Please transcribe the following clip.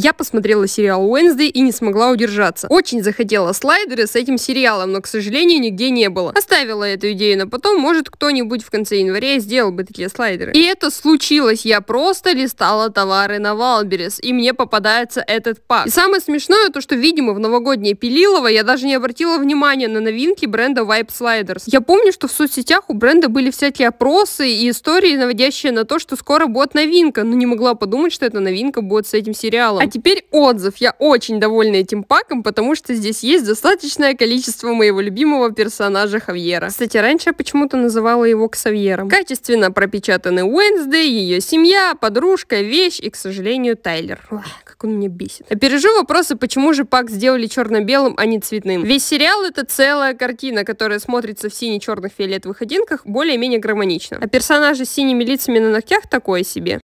Я посмотрела сериал Уэнсдей и не смогла удержаться. Очень захотела слайдеры с этим сериалом, но, к сожалению, нигде не было. Оставила эту идею, но потом, может, кто-нибудь в конце января сделал бы такие слайдеры. И это случилось. Я просто листала товары на Валберес, и мне попадается этот пак. И самое смешное то, что, видимо, в новогоднее Пилилово я даже не обратила внимания на новинки бренда Vibe Sliders. Я помню, что в соцсетях у бренда были всякие опросы и истории, наводящие на то, что скоро будет новинка, но не могла подумать, что эта новинка будет с этим сериалом. А теперь отзыв. Я очень довольна этим паком, потому что здесь есть достаточное количество моего любимого персонажа Хавьера. Кстати, раньше я почему-то называла его Ксавьером. Качественно пропечатаны Уэнсдей, ее семья, подружка, вещь и, к сожалению, Тайлер. как он меня бесит. Опережу а вопросы, почему же пак сделали черно-белым, а не цветным. Весь сериал это целая картина, которая смотрится в сине-черных фиолетовых одинках более-менее гармонично. А персонажи с синими лицами на ногтях такое себе.